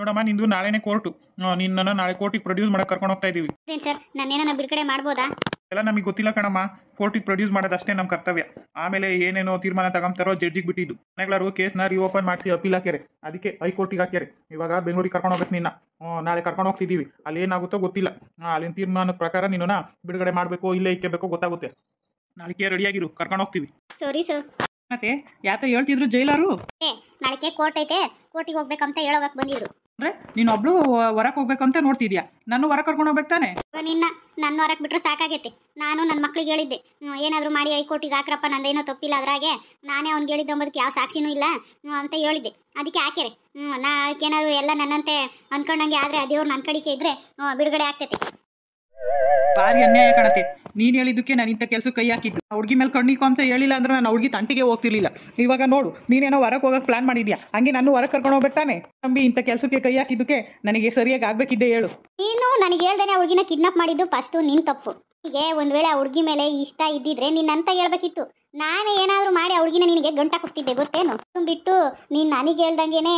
ನೋಡಮ್ಮ ನಿಂದು ನಾಳೆನೆ ಕೋರ್ಟ್ ನಿನ್ನ ನಾಳೆ ಕೋರ್ಟಿಗೆ ಪ್ರೊಡ್ಯೂಸ್ ಮಾಡಕ್ ಕರ್ಕೊಂಡು ಹೋಗ್ತಾ ಇದೀವಿ ಬಿಡುಗಡೆ ಮಾಡ್ಬೋದಾ ಎಲ್ಲ ನಮಗೆ ಗೊತ್ತಿಲ್ಲ ಕಣಮ್ಮ ಕೋರ್ಟಿಗೆ ಪ್ರೊಡ್ಯೂಸ್ ಮಾಡೋದಷ್ಟೇ ನಮ್ಮ ಕರ್ತವ್ಯ ಆಮೇಲೆ ಏನೇನೋ ತೀರ್ಮಾನ ತಗೊಂತಾರೋ ಜಡ್ಜಿಗೆ ಬಿಟ್ಟಿದ್ದು ನ ಕೇಸ್ನ ರಿಓಪನ್ ಮಾಡಿಸಿ ಅಪೀಲ್ ಹಾಕ್ಯಾರೆ ಅದಕ್ಕೆ ಹೈಕೋರ್ಟಿಗೆ ಹಾಕ್ಯಾರೆ ಇವಾಗ ಬೆಂಗಳೂರಿಗೆ ಕರ್ಕೊಂಡು ಹೋಗಕ್ಕೆ ನಿನ್ನ ನಾಳೆ ಕರ್ಕೊಂಡು ಹೋಗ್ತಿದ್ದೀವಿ ಅಲ್ಲಿ ಏನಾಗುತ್ತೋ ಗೊತ್ತಿಲ್ಲ ಅಲ್ಲಿನ ತೀರ್ಮಾನದ ಪ್ರಕಾರ ನಿನ್ನ ಬಿಡುಗಡೆ ಮಾಡಬೇಕು ಇಲ್ಲ ಇಕ್ಕೆಬೇಕೋ ಗೊತ್ತಾಗುತ್ತೆ ನಾಳೆ ಆಗಿರು ಕರ್ಕೊಂಡು ಹೋಗ್ತೀವಿ ಸರಿ ಸರ್ ಮತ್ತೆ ಯಾತ ಹೇಳ್ತಿದ್ರು ಜೈಲಾರು ನಾಳೆ ಕೋರ್ಟ್ ಐತೆ ಕೋರ್ಟಿಗೆ ಹೋಗ್ಬೇಕಂತ ಬಂದಿದ್ರು ಅಂದ್ರೆ ನೀನ್ ಒಬ್ಳು ಹೋಗ್ಬೇಕು ಅಂತ ನೋಡ್ತಿದ್ಯಾ ನಾನು ಹೊರಕ್ ಕರ್ಕೊಂಡು ಹೋಗ್ಬೇಕು ತಾನೆ ನಿನ್ನ ನನ್ನ ಹೊರಕ್ ಬಿಟ್ರೆ ಸಾಕಾಗೈತೆ ನಾನು ನನ್ನ ಮಕ್ಳಿಗೆ ಹೇಳಿದ್ದೆ ಏನಾದ್ರು ಮಾಡಿ ಹೈಕೋರ್ಟಿಗೆ ಹಾಕ್ರಪ್ಪ ನಂದೇನೋ ತಪ್ಪಿಲ್ಲ ಅದ್ರಾಗೆ ನಾನೇ ಅವ್ನ್ ಹೇಳಿದ್ದೆ ಅಂಬದಕ್ಕೆ ಯಾವ ಸಾಕ್ಷಿನೂ ಇಲ್ಲ ಅಂತ ಹೇಳಿದ್ದೆ ಅದಕ್ಕೆ ಹಾಕ್ಯಾರೆ ಹ್ಮ್ ನಾ ಏನಾದ್ರು ಎಲ್ಲ ನನ್ನಂತೆ ಆದ್ರೆ ಆದ್ರೆ ಅದೇವ್ರು ನನ್ ಕಡಿಕೆ ಇದ್ರೆ ಬಿಡುಗಡೆ ಆಗ್ತೈತೆ ಭಾರಿ ಅನ್ಯಾಯ ಕಾಣತ್ತೆ ನೀನ್ ಹೇಳಿದ್ದಕ್ಕೆ ನಾನು ಇಂಥ ಕೆಲಸ ಕೈ ಹಾಕಿದ್ದು ಹುಡುಗಿ ಮೇಲೆ ಕಣ್ಣಿಕೋ ಅಂತ ಹೇಳಿಲ್ಲ ಅಂದ್ರೆ ನಾನು ಹುಡುಗಿ ತಂಟಿಗೆ ಹೋಗ್ತಿರ್ಲಿಲ್ಲ ಇವಾಗ ನೋಡು ನೀನೇನೋ ಹೊರಗೆ ಹೋಗಕ್ ಪ್ಲಾನ್ ಮಾಡಿದ್ಯಾ ಹಂಗೆ ನಾನು ಹೊರ ಕರ್ಕೊಂಡು ಹೋಗ್ಬಿಟ್ಟಾನೆ ತಂಬಿ ಇಂಥ ಕೆಲಸಕ್ಕೆ ಕೈ ಹಾಕಿದ್ದಕ್ಕೆ ನನಗೆ ಸರಿಯಾಗಿ ಆಗ್ಬೇಕಿದ್ದೆ ಹೇಳು ನೀನು ನನಗೆ ಹೇಳ್ದೇನೆ ಹುಡುಗಿನ ಕಿಡ್ನಾಪ್ ಮಾಡಿದ್ದು ಫಸ್ಟು ನಿನ್ ತಪ್ಪು ಹೀಗೆ ಒಂದ್ ವೇಳೆ ಆ ಹುಡುಗಿ ಮೇಲೆ ಇಷ್ಟ ಇದ್ದಿದ್ರೆ ನೀನ್ ಅಂತ ಹೇಳ್ಬೇಕಿತ್ತು ನಾನೇ ಏನಾದರೂ ಮಾಡಿ ಅವ್ರಿಗಿನ ನಿನಗೆ ಗಂಟ ಕುಸ್ತಿದ್ದೆ ಗೊತ್ತೇನು ಬಿಟ್ಟು ನೀನು ನನಗೆ ಹೇಳ್ದಂಗೆನೆ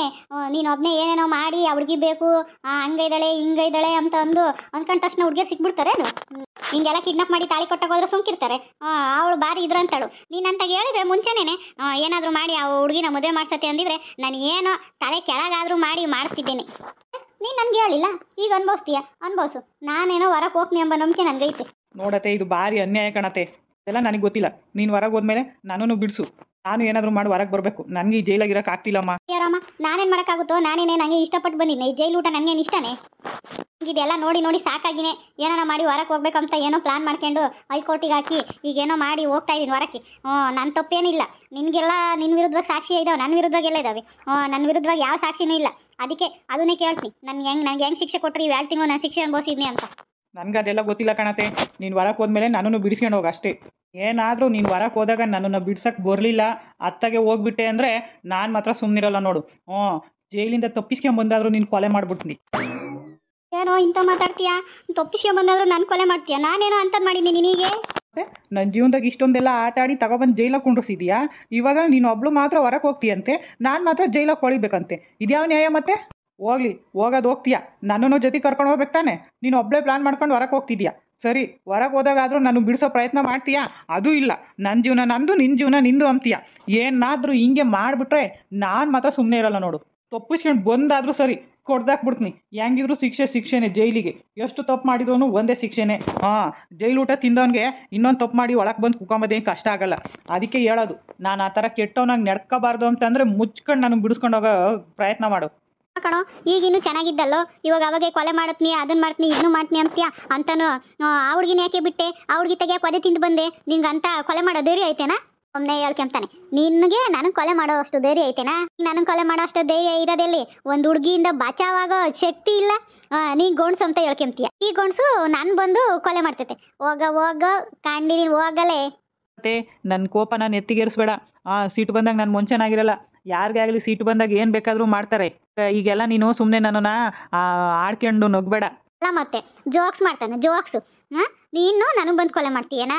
ನೀನು ಒಬ್ಬನೇ ಏನೇನೋ ಮಾಡಿ ಹುಡುಗಿ ಬೇಕು ಹಂಗೈದಾಳೆ ಹಿಂಗೈದಾಳೆ ಅಂತ ಅಂದು ಅಂದ್ಕೊಂಡ ತಕ್ಷಣ ಹುಡುಗಿಯರು ಸಿಕ್ಬಿಡ್ತಾರೇನು ಹಿಂಗೆಲ್ಲ ಕಿಡ್ನಾಪ್ ಮಾಡಿ ತಾಳಿ ಹೋದ್ರೆ ಸುಮ್ಕಿರ್ತಾರೆ ಅವಳು ಬಾರಿ ಇದ್ರಂತಾಳು ನೀನು ಅಂತ ಹೇಳಿದ್ರೆ ಮುಂಚೆನೇ ಏನಾದರೂ ಮಾಡಿ ಆ ಹುಡುಗಿನ ಮದುವೆ ಮಾಡ್ಸತ್ತೆ ಅಂದಿದ್ರೆ ನಾನು ಏನೋ ತಲೆ ಕೆಳಗಾದರೂ ಮಾಡಿ ಮಾಡಿಸ್ತಿದ್ದೇನೆ ನೀನು ನನಗೆ ಹೇಳಿಲ್ಲ ಈಗ ಅನ್ಭವಿಸ್ತೀಯ ಅನ್ಭವಿಸು ನಾನೇನೋ ಹೊರಕ್ಕೆ ಹೋಗ್ತೀನಿ ಎಂಬ ನಂಬಿಕೆ ನನಗೈತೆ ನೋಡತ್ತೆ ಇದು ಬಾರಿ ಅನ್ಯಾಯ ಕಣತೆ ಎಲ್ಲ ನನಗೆ ಗೊತ್ತಿಲ್ಲ ನೀನು ಹೊರಗೆ ಹೋದ್ಮೇಲೆ ನಾನು ಬಿಡಿಸು ನಾನು ಏನಾದರೂ ಮಾಡಿ ಹೊರಗೆ ಬರಬೇಕು ನನಗೆ ಈ ಜೈಲಾಗಿರೋಕೆ ಆಗ್ತಿಲ್ಲಮ್ಮ ಯಾರಮ್ಮ ನಾನೇನು ಮಾಡೋಕ್ಕಾಗುತ್ತೋ ನಾನೇನೇ ನನಗೆ ಇಷ್ಟಪಟ್ಟು ಬಂದಿದ್ದೆ ಈ ಜೈಲು ಊಟ ನನಗೇನು ಇಷ್ಟನೇ ಇದೆಲ್ಲ ನೋಡಿ ನೋಡಿ ಸಾಕಾಗಿನೇ ಏನಾನ ಮಾಡಿ ಹೊರಕ್ಕೆ ಹೋಗ್ಬೇಕಂತ ಏನೋ ಪ್ಲಾನ್ ಮಾಡ್ಕೊಂಡು ಹೈಕೋರ್ಟಿಗೆ ಹಾಕಿ ಈಗೇನೋ ಮಾಡಿ ಹೋಗ್ತಾ ಇದ್ದೀನಿ ಹೊರಕ್ಕೆ ನನ್ ನನ್ನ ತಪ್ಪೇನಿಲ್ಲ ನಿನಗೆಲ್ಲ ನಿನ್ನ ವಿರುದ್ಧವಾಗಿ ಸಾಕ್ಷಿ ಇದ್ದಾವೆ ನನ್ನ ವಿರುದ್ಧವಾಗೆಲ್ಲ ಇದ್ದಾವೆ ಹ್ಞೂ ನನ್ನ ವಿರುದ್ಧವಾಗಿ ಯಾವ ಸಾಕ್ಷಿನೂ ಇಲ್ಲ ಅದಕ್ಕೆ ಅದನ್ನೇ ಕೇಳ್ತೀನಿ ನನ್ ಹೆಂಗ್ ನನಗೆ ಹೆಂಗ್ ಶಿಕ್ಷೆ ಕೊಟ್ರಿ ಇವು ಎರಡು ತಿಂಗಳು ನಾನು ಶಿಕ್ಷೆ ಅನುಭವಿಸಿದ್ನಿ ಅಂತ ನನಗೆ ಅದೆಲ್ಲ ಗೊತ್ತಿಲ್ಲ ಕಣತೆ ನೀನು ಹೊರಕ್ಕೆ ಹೋದ್ಮೇಲೆ ನನ್ನನ್ನು ಬಿಡಿಸ್ಕೊಂಡು ಹೋಗ್ ಅಷ್ಟೇ ಏನಾದರೂ ನೀನು ಹೊರಕ್ಕೆ ಹೋದಾಗ ನನ್ನನ್ನು ಬಿಡ್ಸಕ್ಕೆ ಬರಲಿಲ್ಲ ಅತ್ತಾಗೆ ಹೋಗ್ಬಿಟ್ಟೆ ಅಂದರೆ ನಾನು ಮಾತ್ರ ಸುಮ್ಮನಿರಲ್ಲ ನೋಡು ಹ್ಞೂ ಜೈಲಿಂದ ತಪ್ಪಿಸ್ಕೊಂಡ್ ಬಂದಾದ್ರು ನೀನು ಕೊಲೆ ಮಾಡಿಬಿಡ್ತೀನಿ ಏನೋ ಇಂಥ ಮಾತಾಡ್ತೀಯಾ ತಪ್ಪಿಸ್ಕೊಂಡು ನಾನು ಕೊಲೆ ಮಾಡ್ತೀಯಾ ನಾನೇನೋ ಅಂತ ಮಾಡಿದ್ದೀನಿ ನಿನಗೆ ನನ್ನ ಜೀವನದಾಗ ಇಷ್ಟೊಂದೆಲ್ಲ ಆಟ ಆಡಿ ತಗೊಬಂದು ಜೈಲಾಗ ಕುಂಡ್ರಿಸಿದ್ಯಾ ಇವಾಗ ನೀನು ಒಬ್ಳು ಮಾತ್ರ ಹೊರಗೆ ಹೋಗ್ತೀಯಂತೆ ನಾನು ಮಾತ್ರ ಜೈಲಾಗ ಕೊಳಿಬೇಕಂತೆ ಇದ್ಯಾವ ನ್ಯಾಯ ಮತ್ತೆ ಹೋಗ್ಲಿ ಹೋಗೋದು ಹೋಗ್ತೀಯಾ ನನ್ನೂ ಜೊತೆ ಕರ್ಕೊಂಡು ಹೋಗ್ಬೇಕು ತಾನೆ ನೀನು ಒಬ್ಬಳೇ ಪ್ಲಾನ್ ಮಾಡ್ಕೊಂಡು ಹೊರಗೆ ಹೋಗ್ತಿದ್ಯಾ ಸರಿ ಹೊರಗೆ ಹೋದಾಗಾದರೂ ನಾನು ಬಿಡಿಸೋ ಪ್ರಯತ್ನ ಮಾಡ್ತೀಯಾ ಅದು ಇಲ್ಲ ನನ್ನ ಜೀವನ ನಂದು ನಿನ್ನ ಜೀವನ ನಿಂದು ಅಂತೀಯಾ ಏನಾದರೂ ಹಿಂಗೆ ಮಾಡಿಬಿಟ್ರೆ ನಾನು ಮಾತ್ರ ಸುಮ್ಮನೆ ಇರೋಲ್ಲ ನೋಡು ತಪ್ಪಿಸ್ಕೊಂಡು ಬಂದಾದರೂ ಸರಿ ಕೊಡ್ದಾಕ್ಬಿಡ್ತೀನಿ ಹೆಂಗಿದ್ರು ಶಿಕ್ಷೆ ಶಿಕ್ಷೆನೇ ಜೈಲಿಗೆ ಎಷ್ಟು ತಪ್ಪು ಮಾಡಿದ್ರು ಒಂದೇ ಶಿಕ್ಷೆನೇ ಹಾಂ ಜೈಲು ಊಟ ತಿಂದವನಿಗೆ ಇನ್ನೊಂದು ತಪ್ಪು ಮಾಡಿ ಒಳಗೆ ಬಂದು ಕುಕೊಂಬೋದೇನು ಕಷ್ಟ ಆಗಲ್ಲ ಅದಕ್ಕೆ ಹೇಳೋದು ನಾನು ಆ ಥರ ಕೆಟ್ಟವನಾಗಿ ನಡ್ಕೋಬಾರ್ದು ಅಂತಂದರೆ ಮುಚ್ಕೊಂಡು ನನಗೆ ಬಿಡಿಸ್ಕೊಂಡು ಹೋಗೋ ಪ್ರಯತ್ನ ಮಾಡು ಕಣೋ ಇನ್ನು ಚೆನ್ನಾಗಿದ್ದಲ್ಲೋ ಇವಾಗ ಅವಾಗೆ ಕೊಲೆ ಮಾಡತ್ನಿ ಅದನ್ ಮಾಡ್ತೀನಿ ಇದನ್ನು ಮಾಡ್ತೀನಿ ಅಂತೀಯ ಅಂತಾನು ಆ ಹುಡುಗಿನ ಯಾಕೆ ಬಿಟ್ಟೆ ಆ ಹುಡುಗಿ ತೆಗಿಯಕ್ಕೆ ಒದೆ ತಿಂದು ಬಂದೆ ನಿಂಗೆ ಅಂತ ಕೊಲೆ ಮಾಡೋ ಧೈರ್ಯ ಐತೆನಾ ಒಮ್ಮೆ ಹೇಳ್ಕೊಂತಾನೆ ನಿನಗೆ ನನಗೆ ಕೊಲೆ ಮಾಡೋ ಅಷ್ಟು ಧೈರ್ಯ ಐತೆನಾ ನನಗೆ ಕೊಲೆ ಮಾಡೋ ಅಷ್ಟು ಧೈರ್ಯ ಇರೋದೆಲ್ಲಿ ಒಂದು ಹುಡುಗಿಯಿಂದ ಬಚಾವಾಗೋ ಶಕ್ತಿ ಇಲ್ಲ ನೀ ಗೋಣ್ಸು ಅಂತ ಹೇಳ್ಕೊಂತೀಯ ಈ ಗೋಣ್ಸು ನಾನು ಬಂದು ಕೊಲೆ ಮಾಡ್ತೈತೆ ಹೋಗ ಹೋಗ ಕಾಂಡಿದೀನಿ ಹೋಗಲೇ ನನ್ನ ಕೋಪನ ನೆತ್ತಿಗೇರಿಸ್ಬೇಡ ಆ ಸೀಟ್ ಬಂದಾಗ ನಾನು ಮುಂಚೆನಾಗಿರಲ್ಲ ಯಾರಿಗೆ ಆಗಲಿ ಸೀಟ್ ಬಂದಾಗ ಏನ್ ಬೇಕಾದ್ರೂ ಮಾಡ್ತಾರೆ ಈಗೆಲ್ಲ ನೀನು ಸುಮ್ಮನೆ ಆ ಆಡ್ಕೊಂಡು ನಗ್ಬೇಡ ಮತ್ತೆ ಜೋಕ್ಸ್ ಮಾಡ್ತಾನೆ ಜೋಕ್ಸ್ ಹಾ ನೀನು ನನಗೆ ಬಂದ್ ಕೊಲೆ ಮಾಡ್ತೀಯನಾ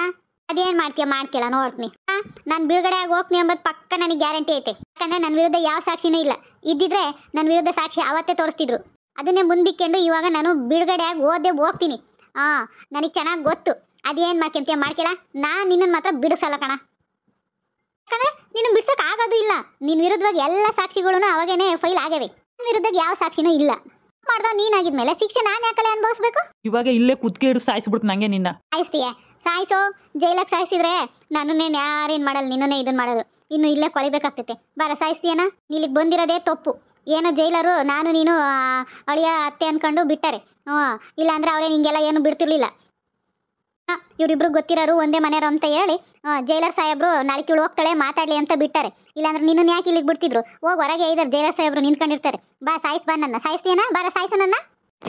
ಅದೇನ್ ಮಾಡ್ತೀಯ ಮಾಡ್ಕೇಳ ನೋಡ್ತೀನಿ ಹಾಂ ನಾನು ಬಿಡುಗಡೆ ಆಗಿ ಹೋಗ್ತೀನಿ ಅಂಬೋದು ಪಕ್ಕ ನನಗೆ ಗ್ಯಾರಂಟಿ ಐತೆ ಯಾಕಂದ್ರೆ ನನ್ನ ವಿರುದ್ಧ ಯಾವ ಸಾಕ್ಷಿನೂ ಇಲ್ಲ ಇದ್ದಿದ್ರೆ ನನ್ನ ವಿರುದ್ಧ ಸಾಕ್ಷಿ ಅವತ್ತೇ ತೋರಿಸ್ತಿದ್ರು ಅದನ್ನೇ ಮುಂದಿಕ್ಕೊಂಡು ಇವಾಗ ನಾನು ಬಿಡುಗಡೆ ಆಗಿ ಓದೇ ಹೋಗ್ತೀನಿ ಹಾ ನನಗೆ ಚೆನ್ನಾಗಿ ಗೊತ್ತು ಅದೇನು ಮಾಡ್ಕೊಂತೀಯ ಮಾಡ್ಕೇಳ ನಾನು ನಿನ್ನನ್ನು ಮಾತ್ರ ಬಿಡಿಸಲ್ಲ ಕಣ ಯಾಕಂದ್ರೆ ನೀನು ಬಿಡ್ಸೋಕೆ ಆಗೋದು ಇಲ್ಲ ನಿನ್ನ ವಿರುದ್ಧವಾಗಿ ಎಲ್ಲ ಸಾಕ್ಷಿಗಳೂ ಅವಾಗೇನೆ ಫೈಲ್ ಆಗ್ಯಾವೆ ವಿರುದ್ಧವಾಗಿ ಯಾವ ಸಾಕ್ಷಿನೂ ಇಲ್ಲ ಮಾಡ್ದ ನೀನಾಗಿದ್ಮೇಲೆ ಶಿಕ್ಷೆ ನಾನು ಯಾಕಲೆ ಅನ್ಭವಿಸ್ಬೇಕು ಇವಾಗ ಇಲ್ಲೇ ಕುದ್ಕೆ ಹಿಡಿದು ಸಾಯಿಸ್ಬಿಡ್ತು ನಂಗೆ ನಿನ್ನ ಸಾಯಿಸ್ತೀಯ ಸಾಯಿಸೋ ಜೈಲಾಗ ಸಾಯಿಸಿದ್ರೆ ನನ್ನನ್ನೇನು ಯಾರೇನ್ ಮಾಡಲ್ಲ ನಿನ್ನೇ ಇದನ್ ಮಾಡೋದು ಇನ್ನು ಇಲ್ಲೇ ಕೊಳಿಬೇಕಾಗ್ತೈತೆ ಬರ ಸಾಯಿಸ್ತೀಯನ ಇಲ್ಲಿಗೆ ಬಂದಿರೋದೇ ತಪ್ಪು ಏನೋ ಜೈಲರು ನಾನು ನೀನು ಅಳಿಯ ಅತ್ತೆ ಅನ್ಕೊಂಡು ಬಿಟ್ಟರೆ ಹ್ಞೂ ಇಲ್ಲಾಂದ್ರೆ ಅವರೇ ನಿಂಗೆಲ್ಲ ಏನು ಬಿಡ್ತಿರ್ಲಿಲ್ಲ ಇವರಿಬ್ರು ಗೊತ್ತಿರೋರು ಒಂದೇ ಮನೆಯವರು ಅಂತ ಹೇಳಿ ಜೈಲರ್ ಸಾಹೇಬ್ರು ನಾಲ್ಕು ಹೋಗ್ತಾಳೆ ಮಾತಾಡಲಿ ಅಂತ ಬಿಟ್ಟಾರೆ ಇಲ್ಲಾಂದ್ರೆ ನಿನ್ನನ್ನು ಯಾಕೆ ಇಲ್ಲಿಗೆ ಬಿಡ್ತಿದ್ರು ಹೋಗಿ ಹೊರಗೆ ಇದ್ದಾರೆ ಜೈಲರ್ ಸಾಹೇಬ್ರು ನಿಂತ್ಕೊಂಡಿರ್ತಾರೆ ಬಾ ಸಾಯಿಸ್ ಬಾ ನನ್ನ ಸಾಯಿಸ್ತೀಯನ ಬರ ಸಾಯಿಸ ನನ್ನ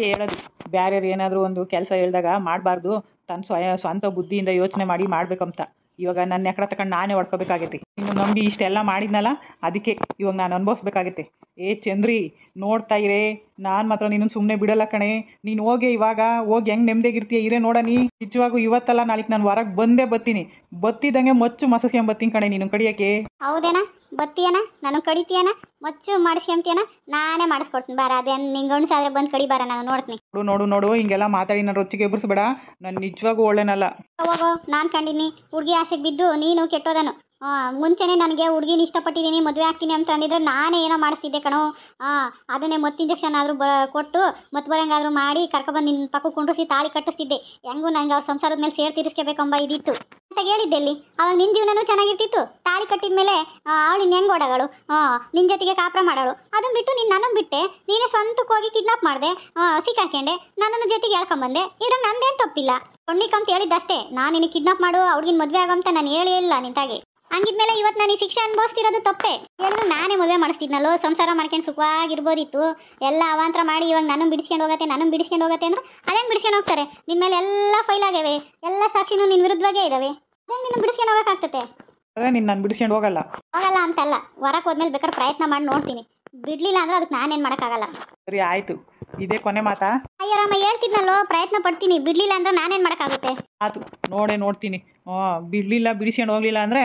ಹೇಳೋದು ಬ್ಯಾರಿಯರ್ ಏನಾದರೂ ಒಂದು ಕೆಲಸ ಹೇಳಿದಾಗ ಮಾಡಬಾರ್ದು ತನ್ನ ಸ್ವಯ ಸ್ವಂತ ಬುದ್ಧಿಯಿಂದ ಯೋಚನೆ ಮಾಡಿ ಮಾಡ್ಬೇಕಂತ ಇವಾಗ ನನ್ನ ಎಕಡೆ ತಕೊಂಡು ನಾನೇ ಹೊಡ್ಕೋಬೇಕಾಗೈತಿ ಇನ್ನು ನಂಬಿ ಇಷ್ಟೆಲ್ಲ ಮಾಡಿದ್ನಲ್ಲ ಅದಕ್ಕೆ ಇವಾಗ ನಾನು ಅನುಭವಿಸ್ಬೇಕಾಗೈತಿ ಏ ಚಂದ್ರಿ ನೋಡ್ತಾ ಇರೇ ನಾನು ಮಾತ್ರ ನಿನ್ನ ಸುಮ್ಮನೆ ಬಿಡಲ್ಲ ಕಣೆ ನೀನ್ ಹೋಗೆ ಇವಾಗ ಹೋಗಿ ಹೆಂಗೆ ನೆಮ್ಮದಿಯಾಗಿರ್ತೀಯ ಇರೇ ನೀ ನಿಜವಾಗೂ ಇವತ್ತಲ್ಲ ನಾಳೆಗೆ ನಾನು ಹೊರಗ್ ಬಂದೇ ಬತ್ತೀನಿ ಬತ್ತಿದಂಗೆ ಮಚ್ಚು ಬತ್ತೀನಿ ಕಣೆ ನೀನು ಕಡಿಯೋಕೆ ಹೌದೇನಾ ಬತ್ತಿಯನ ನಾನು ಕಡಿತೀಯನ ಮಚ್ಚು ಮಾಡಿಸ್ಕೊಂತೀಯನ ನಾನೇ ಮಾಡಿಸ್ಕೊಡ್ತೀನಿ ಬಾರ ಅದೇ ನಿಂಗೆ ಗಂಡಸಾದ್ರೆ ಬಂದು ಕಡಿ ಬಾರ ನಾನು ನೋಡ್ತೀನಿ ನೋಡು ನೋಡು ನೋಡು ಹಿಂಗೆಲ್ಲ ಮಾತಾಡಿ ನಾನು ರೊಚ್ಚಿಗೆ ಎಬ್ಬರಿಸ್ಬೇಡ ನಾನು ನಿಜವಾಗೂ ಒಳ್ಳೆನಲ್ಲ ಹೋಗೋ ನಾನು ಕಂಡಿನಿ ಹುಡುಗಿ ಆಸೆಗ್ ಬಿದ್ದು ನೀನು ಕೆಟ್ಟೋದನು ಹಾಂ ಮುಂಚೆನೇ ನನಗೆ ಹುಡುಗಿನ ಇಷ್ಟಪಟ್ಟಿದ್ದೀನಿ ಮದುವೆ ಆಗ್ತೀನಿ ಅಂತ ಅಂದಿದ್ರೆ ನಾನೇ ಏನೋ ಮಾಡಿಸ್ತಿದ್ದೆ ಕಣೋ ಹಾಂ ಅದನ್ನೇ ಮತ್ತೆ ಇಂಜೆಕ್ಷನ್ ಆದರೂ ಬ ಕೊಟ್ಟು ಮತ್ತು ಬರಂಗಾದ್ರೂ ಮಾಡಿ ಕರ್ಕೊಬಂದು ನಿನ್ನ ಪಕ್ಕ ಕುಂಡ್ರಿಸಿ ತಾಳಿ ಕಟ್ಟಿಸ್ತಿದ್ದೆ ಹೆಂಗೂ ನಂಗೆ ಅವ್ರ ಸಂಸಾರದ ಮೇಲೆ ಸೇರ್ ತೀರಿಸ್ಕೋಬೇಕಂಬ ಇದಿತ್ತು ಅಂತ ಹೇಳಿದ್ದೆಲ್ಲಿ ಅವಾಗ ನಿನ್ನ ಜೀವನನೂ ಚೆನ್ನಾಗಿರ್ತಿತ್ತು ತಾಳಿ ಕಟ್ಟಿದ ಮೇಲೆ ಅವಳು ಇನ್ನು ಹೆಂಗೆ ಓಡಾಗಳು ನಿನ್ನ ಜೊತೆಗೆ ಕಾಪುರ ಮಾಡೋಳು ಅದನ್ನು ಬಿಟ್ಟು ನೀನು ನನ್ನನ್ನು ಬಿಟ್ಟೆ ನೀನೇ ಸ್ವಂತಕ್ಕೆ ಹೋಗಿ ಕಿಡ್ನಾಪ್ ಮಾಡಿದೆ ಸಿಕ್ಕಾಕೊಂಡೆ ನನ್ನನ್ನು ಜೊತೆಗೆ ಹೇಳ್ಕೊಂಬಂದೆ ಇರೋ ನಂದೇನು ತಪ್ಪಿಲ್ಲ ಅಂತ ಹೇಳಿದ್ದಷ್ಟೇ ನಾನು ನಿನ್ನ ಕಿಡ್ನಾಪ್ ಮಾಡು ಅವ್ಳಿಗಿನ ಮದುವೆ ಆಗೋ ಅಂತ ನಾನು ಹೇಳಿಲ್ಲ ಇಲ್ಲ ನಿಂತಾಗೆ ಹಂಗಿದ್ಮೇಲೆ ಇವತ್ತು ನಾನು ಈ ಶಿಕ್ಷೆ ಅನುಭವಿಸ್ತಿರೋದು ತಪ್ಪೆ ಹೇಳಿದ್ರು ನಾನೇ ಮದುವೆ ಮಾಡಿಸ್ತಿದ್ನಲ್ಲೋ ಸಂಸಾರ ಮಾಡ್ಕೊಂಡು ಸುಖವಾಗಿರ್ಬೋದಿತ್ತು ಎಲ್ಲ ಅವಾಂತರ ಮಾಡಿ ಇವಾಗ ನಾನು ಬಿಡಿಸ್ಕೊಂಡು ಹೋಗತ್ತೆ ನನ್ನ ಬಿಡಿಸ್ಕೊಂಡು ಹೋಗತ್ತೆ ಅಂದ್ರೆ ಅದೇ ಬಿಡಿಸ್ಕೊಂಡು ಹೋಗ್ತಾರೆ ನಿನ್ನ ಮೇಲೆ ಎಲ್ಲ ಫೈಲ್ ಆಗಿವೆ ಎಲ್ಲ ಸಾಕ್ಷಿನೂ ನಿನ್ನ ವಿರುದ್ಧವಾಗೇ ಇದಾವೆ ಅದೇನು ನಿನ್ನ ಬಿಡಿಸ್ಕೊಂಡು ನಿನ್ನ ಬಿಡಿಸ್ಕೊಂಡು ಹೋಗಲ್ಲ ಹೋಗಲ್ಲ ಅಂತಲ್ಲ ಹೊರಕ್ ಹೋದ್ಮೇಲೆ ಬೇಕಾದ್ರೆ ಪ್ರಯತ್ನ ಮಾಡಿ ನೋಡ್ತೀನಿ ಬಿಡ್ಲಿಲ್ಲ ಅಂದ್ರೆ ಅದಕ್ಕೆ ನಾನೇನ್ ಮಾಡೋಕ್ಕಾಗಲ್ಲ ಸರಿ ಆಯಿತು ಇದೇ ಕೊನೆ ಮಾತಾ ಅಯ್ಯೋ ರಾಮ ಹೇಳ್ತಿದ್ನಲ್ಲೋ ಪ್ರಯತ್ನ ಪಡ್ತೀನಿ ಬಿಡ್ಲಿಲ್ಲ ಅಂದ್ರೆ ನಾನೇನ್ ಮಾಡಕ್ಕಾಗುತ್ತೆ ಆತು ನೋಡೇ ನೋಡ್ತೀನಿ ಬಿಡ್ಲಿಲ್ಲ ಬಿಡಿಸ್ಕೊಂಡು ಹೋಗ್ಲಿಲ್ಲ ಅಂದ್ರೆ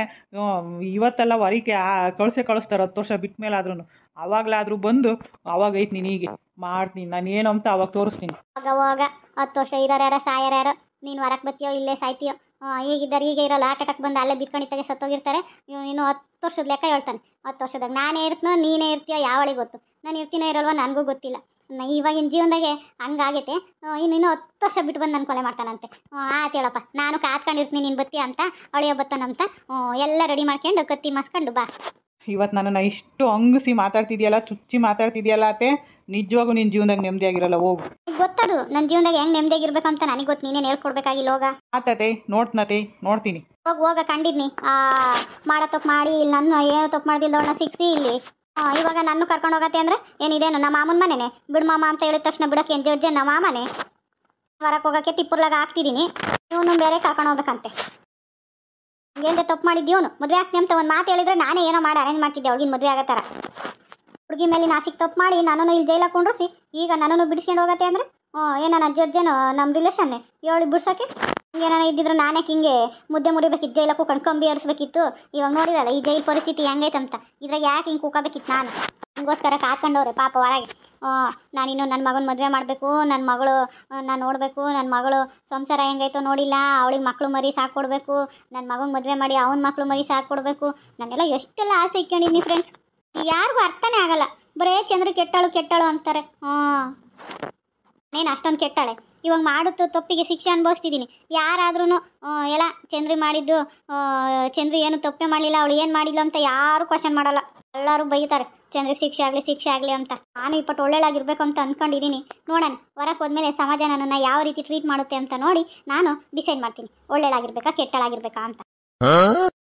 ಇವತ್ತೆಲ್ಲ ವರಿಕೆ ಕಳ್ಸೆ ಕಳಿಸ್ತಾರೆ ಹತ್ತು ವರ್ಷ ಬಿಟ್ಟ ಆದ್ರೂ ಅವಾಗ್ಲಾದ್ರೂ ಬಂದು ಅವಾಗ ಐತಿ ಮಾಡ್ತೀನಿ ನಾನು ಏನು ಅಂತ ಅವಾಗ ತೋರಿಸ್ತೀನಿ ಹತ್ತು ವರ್ಷ ಇರೋರು ಯಾರ ಸಾಯರ್ ಯಾರೋ ನೀನು ವರಕ್ಕೆ ಬತ್ತೀಯೋ ಇಲ್ಲೇ ಸಾಯ್ತೀಯೋ ಈಗಿದ್ದಾರೆ ಈಗ ಇರಲ್ಲ ಆಟ ಅಟ್ಯಾಕ್ ಬಂದು ಅಲ್ಲೇ ಬಿದ್ಕೊಂಡಿದ್ದಾಗೆ ಸತ್ತೋಗಿರ್ತಾರೆ ನೀವು ಇನ್ನು ಹತ್ತು ವರ್ಷದ ಲೆಕ್ಕ ಹೇಳ್ತಾನೆ ಹತ್ತು ವರ್ಷದಾಗ ನಾನೇ ಇರ್ತನೋ ನೀನೇ ಇರ್ತೀಯೋ ಯಾವಳಿಗೆ ಗೊತ್ತು ನಾನು ಇರ್ತೀನೋ ಇರಲ್ವ ನನಗೂ ಗೊತ್ತಿಲ್ಲ ಇವಾಗಿನ ಜೀವನದಾಗೆ ಹಂಗಾಗೈತೆ ಇನ್ನು ಇನ್ನೂ ಹತ್ತು ವರ್ಷ ಬಿಟ್ಟು ಬಂದು ನನ್ನ ಕೊಲೆ ಮಾಡ್ತಾನಂತೆ ಆಯ್ತು ಹೇಳಪ್ಪ ನಾನು ಕಾತ್ಕೊಂಡಿರ್ತೀನಿ ನೀನು ಬತ್ತಿ ಅಂತ ಅಳಿಯೋ ಬತ್ತನಂತ ಎಲ್ಲ ರೆಡಿ ಮಾಡ್ಕೊಂಡು ಕತ್ತಿ ಮಾಸ್ಕೊಂಡು ಬಾ ಇವತ್ತು ನನ್ನನ್ನು ಇಷ್ಟು ಅಂಗಿಸಿ ಮಾತಾಡ್ತಿದ್ಯಲ್ಲ ಚುಚ್ಚಿ ಮಾತಾಡ್ತಿದ್ಯಲ್ಲ ಅತ್ತೆ ನಿಜವಾಗೂ ನಿನ್ನ ಜೀವನದಾಗ ನೆಮ್ಮದಿಯಾಗಿರಲ್ಲ ಹೋಗು ಗೊತ್ತದು ನನ್ನ ಜೀವನದಾಗ ಹೆಂಗೆ ಆಗಿರ್ಬೇಕು ಅಂತ ನನಗೆ ಗೊತ್ತು ನೀನೇನು ಹೇಳ್ಕೊಡ್ಬೇಕಾಗಿಲ್ಲ ಹೋಗ ಆತತೆ ನೋಡ್ತನತೆ ನೋಡ್ತೀನಿ ಹೋಗ ಹೋಗ ಕಂಡಿದ್ನಿ ಮಾಡೋ ತಪ್ಪು ಮಾಡಿ ಇಲ್ಲಿ ನನ್ನ ಏನೋ ತಪ್ಪು ಮಾಡ್ದಿಲ್ಲ ಅವಳನ್ನ ಸಿಕ್ಸಿ ಇಲ್ಲಿ ಇವಾಗ ನನ್ನ ಕರ್ಕೊಂಡು ಹೋಗತ್ತೆ ಅಂದ್ರೆ ಏನಿದೇನು ನಮ್ಮ ಮಾಮನ ಮನೆನೆ ಬಿಡು ಮಾಮ ಅಂತ ಹೇಳಿದ ತಕ್ಷಣ ಬಿಡಕ್ಕೆ ಏನು ಜಡ್ಜೆ ನಮ್ಮ ಮಾಮನೆ ಹೊರಕ್ಕೆ ಹೋಗೋಕ್ಕೆ ತಿಪ್ಪುರ್ಲಾಗ ಹಾಕ್ತಿದ್ದೀನಿ ಇವನು ಬೇರೆ ಕರ್ಕೊಂಡು ಹೋಗ್ಬೇಕಂತೆ ಹೇಳ್ದೆ ತಪ್ಪು ಮಾಡಿದ್ದು ಇವನು ಮದುವೆ ಆಗ್ತೀನಿ ಅಂತ ಒಂದು ಮಾತು ಹೇಳಿದ್ರೆ ನಾನೇ ಏನೋ ಮಾಡಿ ಅರೇಂಜ್ ಮಾಡ್ತಿದ್ದೆ ಅವ್ಳಿಗಿನ ಮದುವೆ ಆಗೋ ಹುಡುಗಿ ಮೇಲೆ ನಾಸಿಗೆ ತಪ್ಪು ಮಾಡಿ ನಾನು ಇಲ್ಲಿ ಜೈಲಾಗ ಕೊಂಡ್ರಿಸಿ ಈಗ ನನ್ನನ್ನು ಬಿಡಿಸ್ಕೊಂಡು ಹೋಗತ್ತೆ ಅಂದರೆ ಏನೋ ನನ್ನ ನಮ್ಮ ರಿಲೇಷನ್ನೇ ಹೇಳಿ ಬಿಡ್ಸೋಕ್ಕೆ ಏನಾರ ಇದ್ದಿದ್ರು ನಾನೇ ಹಿಂಗೆ ಮುದ್ದೆ ಮುರಿಬೇಕಿತ್ತು ಜೈಲಕ್ಕೂ ಕೂಕೊಂಡು ಕಂಬಿ ಹರಿಸ್ಬೇಕಿತ್ತು ಇವಾಗ ನೋಡಿದಲ್ಲ ಈ ಜೈಲ್ ಪರಿಸ್ಥಿತಿ ಅಂತ ಇದ್ರಾಗ ಯಾಕೆ ಹಿಂಗೆ ಕೂಕಬೇಕಿತ್ತು ನಾನು ಹಿಂಗೋಸ್ಕರ ಕಾತ್ಕೊಂಡವ್ರೆ ಪಾಪ ಹೊರಗೆ ನಾನಿನ್ನು ನನ್ನ ಮಗನ ಮದುವೆ ಮಾಡಬೇಕು ನನ್ನ ಮಗಳು ನಾನು ನೋಡಬೇಕು ನನ್ನ ಮಗಳು ಸಂಸಾರ ಹೆಂಗೈತೋ ನೋಡಿಲ್ಲ ಅವಳಿಗೆ ಮಕ್ಕಳು ಮರಿ ಸಾಕು ಕೊಡಬೇಕು ನನ್ನ ಮಗನ ಮದುವೆ ಮಾಡಿ ಅವನ ಮಕ್ಕಳು ಮರಿ ಸಾಕು ಕೊಡಬೇಕು ನನಗೆಲ್ಲ ಎಷ್ಟೆಲ್ಲ ಆಸೆ ಇಕ್ಕೊಂಡಿದ್ದೀನಿ ಫ್ರೆಂಡ್ಸ್ ಯಾರಿಗೂ ಅರ್ಥನೇ ಆಗಲ್ಲ ಬರೇ ಚಂದ್ರ ಕೆಟ್ಟಳು ಕೆಟ್ಟಳು ಅಂತಾರೆ ಹ್ಞೂ ನೀನು ಅಷ್ಟೊಂದು ಕೆಟ್ಟಳೆ ಇವಾಗ ಮಾಡುತ್ತೋ ತಪ್ಪಿಗೆ ಶಿಕ್ಷೆ ಅನುಭವಿಸ್ತಿದ್ದೀನಿ ಯಾರಾದ್ರೂ ಎಲ್ಲ ಚಂದ್ರಿ ಮಾಡಿದ್ದು ಚಂದ್ರಿ ಏನು ತಪ್ಪೆ ಮಾಡಲಿಲ್ಲ ಅವಳು ಏನು ಮಾಡಿಲ್ಲ ಅಂತ ಯಾರೂ ಕ್ವಶನ್ ಮಾಡಲ್ಲ ಎಲ್ಲರೂ ಬೈತಾರೆ ಚಂದ್ರಿಗೆ ಶಿಕ್ಷೆ ಆಗಲಿ ಶಿಕ್ಷೆ ಆಗಲಿ ಅಂತ ನಾನು ಇಪ್ಪಟ್ಟು ಒಳ್ಳೇಳಾಗಿರ್ಬೇಕು ಅಂತ ಅಂದ್ಕೊಂಡಿದ್ದೀನಿ ನೋಡೋಣ ಹೊರಕ್ಕೆ ಹೋದ್ಮೇಲೆ ಸಮಾಜ ನನ್ನನ್ನು ಯಾವ ರೀತಿ ಟ್ರೀಟ್ ಮಾಡುತ್ತೆ ಅಂತ ನೋಡಿ ನಾನು ಡಿಸೈಡ್ ಮಾಡ್ತೀನಿ ಒಳ್ಳೆಯಾಗಿರ್ಬೇಕಾ ಕೆಟ್ಟಳಾಗಿರ್ಬೇಕಾ ಅಂತ